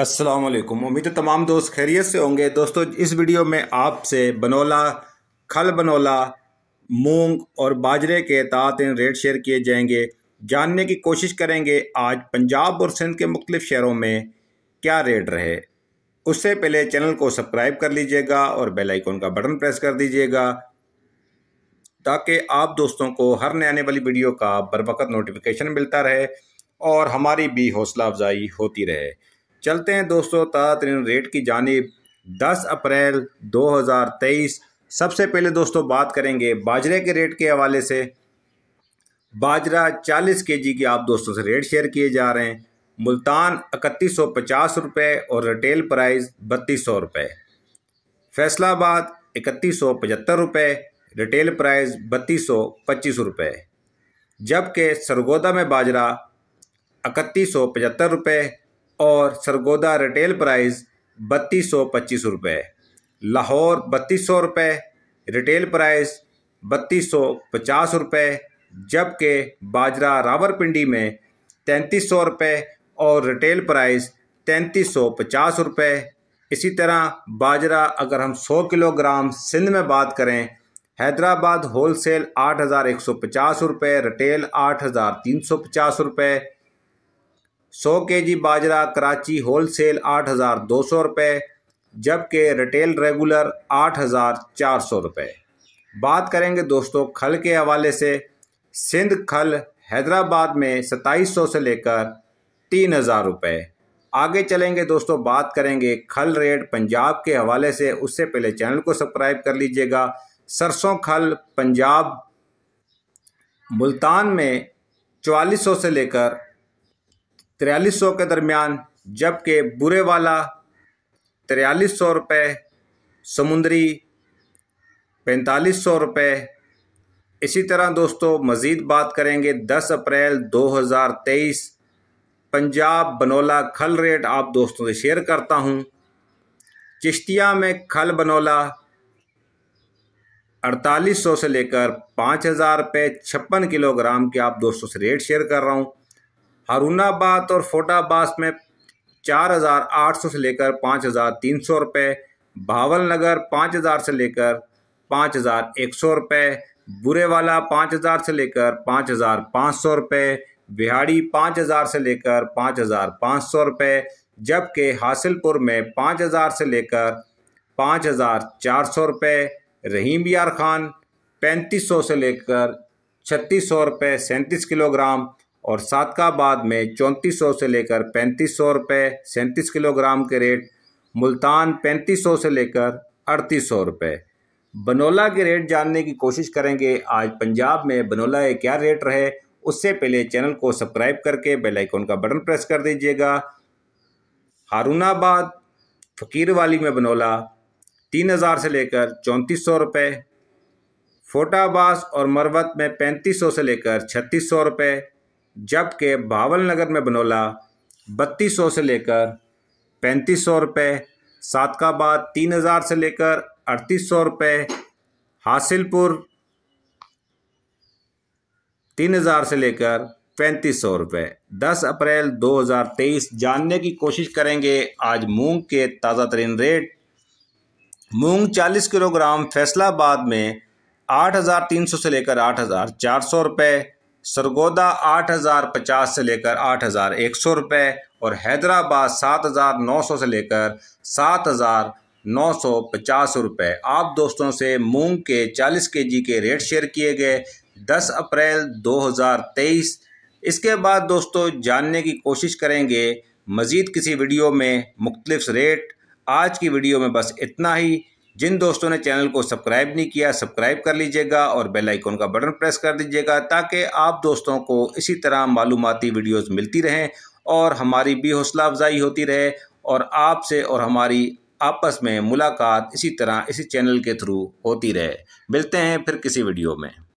अस्सलाम वालेकुम उम्मीद है तमाम दोस्त खैरियत से होंगे दोस्तों इस वीडियो में आपसे बनोला खल बनोला मूंग और बाजरे के इन रेट शेयर किए जाएंगे जानने की कोशिश करेंगे आज पंजाब और सिंध के मुख्तलिफ शहरों में क्या रेट रहे उससे पहले चैनल को सब्सक्राइब कर लीजिएगा और बेल आइकॉन का बटन प्रेस कर दीजिएगा ताकि आप दोस्तों को हर नए आने वाली वीडियो का बरवकत नोटिफिकेशन मिलता रहे और हमारी भी हौसला अफजाई होती रहे चलते हैं दोस्तों ताज़ा रेट की जानब 10 अप्रैल 2023 सबसे पहले दोस्तों बात करेंगे बाजरे के रेट के हवाले से बाजरा 40 केजी की आप दोस्तों से रेट शेयर किए जा रहे हैं मुल्तान इकतीस सौ पचास रुपये और रिटेल प्राइस बत्तीस सौ रुपये फैसलाबाद इकतीस सौ पचहत्तर रुपये रिटेल प्राइस बत्तीस सौ पच्चीस रुपये जबकि सरगोदा में बाजरा इकतीस सौ पचहत्तर रुपये और सरगोदा रिटेल प्राइस बत्तीस सौ पच्चीस रुपये लाहौर बत्तीस सौ रुपये रिटेल प्राइस बत्तीस सौ पचास रुपये जबकि बाजरा रावरपिंडी में तैंतीस सौ रुपये और रिटेल प्राइस तैंतीस सौ पचास रुपये इसी तरह बाजरा अगर हम सौ किलोग्राम सिंध में बात करें हैदराबाद होलसेल आठ हज़ार एक सौ पचास रुपये रिटेल आठ हज़ार तीन सौ पचास रुपये सौ के जी बाजरा कराची होल सेल आठ हज़ार दो सौ रुपये जबकि रिटेल रेगुलर आठ हज़ार चार सौ रुपये बात करेंगे दोस्तों खल के हवाले से सिंध खल हैदराबाद में सताईस सौ से लेकर तीन हज़ार रुपये आगे चलेंगे दोस्तों बात करेंगे खल रेट पंजाब के हवाले से उससे पहले चैनल को सब्सक्राइब कर लीजिएगा सरसों खल पंजाब मुल्तान में चवालीस सौ से लेकर तिरयालीस सौ के दरमियान जबकि बुरे वाला तिरयालीस सौ रुपये समुद्री पैंतालीस सौ रुपये इसी तरह दोस्तों मज़ीद बात करेंगे दस अप्रैल दो हज़ार तेईस पंजाब बनोला खल रेट आप दोस्तों से शेयर करता हूँ चिश्तिया में खल बनोला अड़तालीस सौ से लेकर पाँच हज़ार रुपये छप्पन किलोग्राम के आप दोस्तों से रेट शेयर कर रहा हूँ हरूणाबाद और फोटाबाद में चार हज़ार आठ सौ से लेकर पाँच हज़ार तीन सौ रुपये भावल नगर पाँच हज़ार से लेकर पाँच हज़ार एक सौ रुपये बुरेवाला पाँच हज़ार से लेकर पाँच हज़ार पाँच सौ रुपये बिहाड़ी पाँच हज़ार से लेकर पाँच हज़ार पाँच सौ रुपये जबकि हासिलपुर में पाँच हज़ार से लेकर पाँच हज़ार चार सौ रुपये रहीम यार खान पैंतीस सौ से लेकर छत्तीस सौ रुपये सैंतीस किलोग्राम और सादकाबाद में चौंतीस सौ से लेकर पैंतीस सौ रुपये सैंतीस किलोग्राम के रेट मुल्तान पैंतीस सौ से लेकर अड़तीस सौ रुपये बनोला के रेट जानने की कोशिश करेंगे आज पंजाब में बनोला के क्या रेट रहे उससे पहले चैनल को सब्सक्राइब करके बेल आइकन का बटन प्रेस कर दीजिएगा हारूनाबाद फ़कीर वाली में बनोला तीन हज़ार से लेकर चौंतीस सौ रुपये फोटाबास और मरवत में पैंतीस सौ से लेकर छत्तीस सौ रुपये जबकि भावल नगर में बनोला बत्तीस सौ से लेकर पैंतीस सौ रुपये सादकाबाद तीन हज़ार से लेकर अड़तीस सौ रुपये हासिलपुर तीन हज़ार से लेकर पैंतीस सौ रुपये दस अप्रैल दो हज़ार तेईस जानने की कोशिश करेंगे आज मूंग के ताज़ा तरीन रेट मूंग चालीस किलोग्राम फैसलाबाद में आठ हज़ार तीन सौ से लेकर आठ हज़ार चार सौ रुपये सरगोदा आठ हज़ार पचास से लेकर आठ हज़ार एक सौ रुपये और हैदराबाद सात हज़ार नौ सौ से लेकर सात हज़ार नौ सौ पचास रुपये आप दोस्तों से मूंग के चालीस के जी के रेट शेयर किए गए दस अप्रैल दो हज़ार तेईस इसके बाद दोस्तों जानने की कोशिश करेंगे मज़ीद किसी वीडियो में मुख्तलिफ रेट आज की वीडियो में बस इतना ही जिन दोस्तों ने चैनल को सब्सक्राइब नहीं किया सब्सक्राइब कर लीजिएगा और बेल आइकॉन का बटन प्रेस कर दीजिएगा ताकि आप दोस्तों को इसी तरह मालूमती वीडियोस मिलती रहें और हमारी भी हौसला अफजाई होती रहे और आपसे और हमारी आपस में मुलाकात इसी तरह इसी चैनल के थ्रू होती रहे मिलते हैं फिर किसी वीडियो में